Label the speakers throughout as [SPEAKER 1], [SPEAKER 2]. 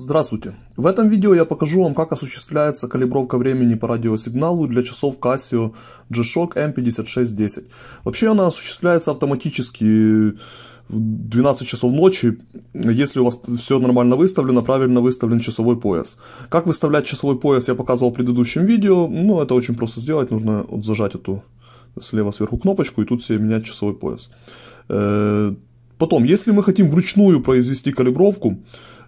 [SPEAKER 1] Здравствуйте! В этом видео я покажу вам, как осуществляется калибровка времени по радиосигналу для часов Casio G-Shock M5610. Вообще она осуществляется автоматически в 12 часов ночи, если у вас все нормально выставлено, правильно выставлен часовой пояс. Как выставлять часовой пояс я показывал в предыдущем видео, но ну, это очень просто сделать, нужно вот зажать эту слева сверху кнопочку и тут себе менять часовой пояс. Э, потом, если мы хотим вручную произвести калибровку,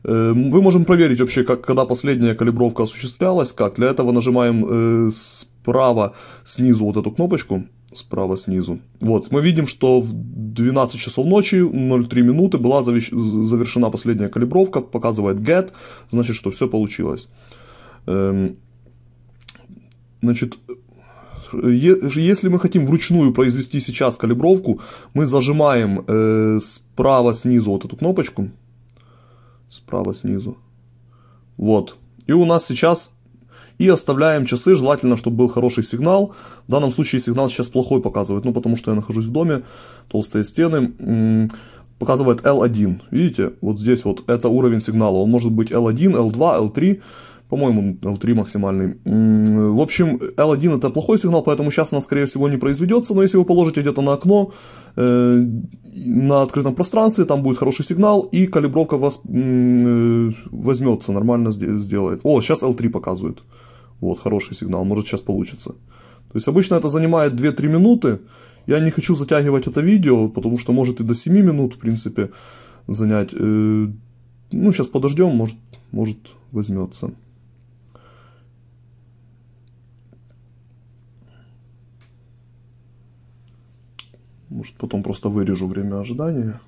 [SPEAKER 1] Эм, мы можем проверить вообще, как, когда последняя калибровка осуществлялась, как. Для этого нажимаем э, справа снизу вот эту кнопочку, справа снизу. Вот, мы видим, что в 12 часов ночи 0,3 минуты была завершена последняя калибровка, показывает get, значит, что все получилось. Эм, значит, э, если мы хотим вручную произвести сейчас калибровку, мы зажимаем э, справа снизу вот эту кнопочку, справа снизу. Вот. И у нас сейчас и оставляем часы, желательно, чтобы был хороший сигнал. В данном случае сигнал сейчас плохой показывает, ну потому что я нахожусь в доме, толстые стены, показывает L1. Видите, вот здесь вот это уровень сигнала, он может быть L1, L2, L3. По-моему, L3 максимальный. В общем, L1 это плохой сигнал, поэтому сейчас она, скорее всего, не произведется, но если вы положите где-то на окно, э, на открытом пространстве, там будет хороший сигнал, и калибровка вас э, возьмется, нормально сделает. О, сейчас L3 показывает. Вот, хороший сигнал, может сейчас получится. То есть обычно это занимает 2-3 минуты. Я не хочу затягивать это видео, потому что может и до 7 минут, в принципе, занять. Э, ну, сейчас подождем, может, может возьмется. Может, потом просто вырежу время ожидания.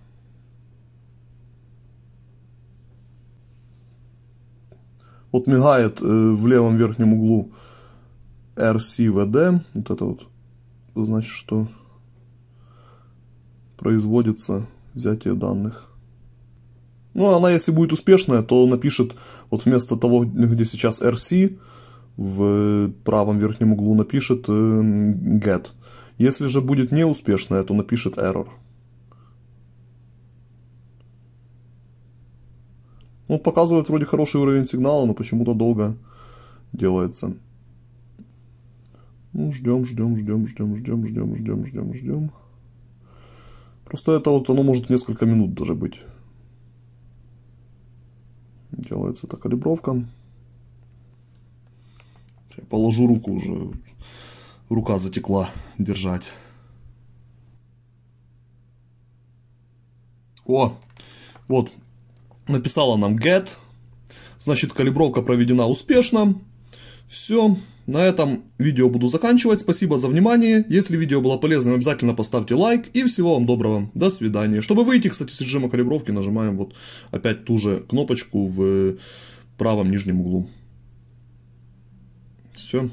[SPEAKER 1] Вот мигает э, в левом верхнем углу RCVD. Вот это вот значит, что производится взятие данных. Ну, она, если будет успешная, то напишет вот вместо того, где сейчас RC, в правом верхнем углу напишет э, get. Если же будет неуспешная, то напишет error. Он ну, показывает вроде хороший уровень сигнала, но почему-то долго делается. Ну, ждем, ждем, ждем, ждем, ждем, ждем, ждем, ждем, ждем. Просто это вот оно может несколько минут даже быть. Делается эта калибровка. Я положу руку уже Рука затекла держать. О, вот, написала нам get. Значит, калибровка проведена успешно. Все, на этом видео буду заканчивать. Спасибо за внимание. Если видео было полезным, обязательно поставьте лайк. И всего вам доброго. До свидания. Чтобы выйти, кстати, с режима калибровки, нажимаем вот опять ту же кнопочку в правом нижнем углу. Все.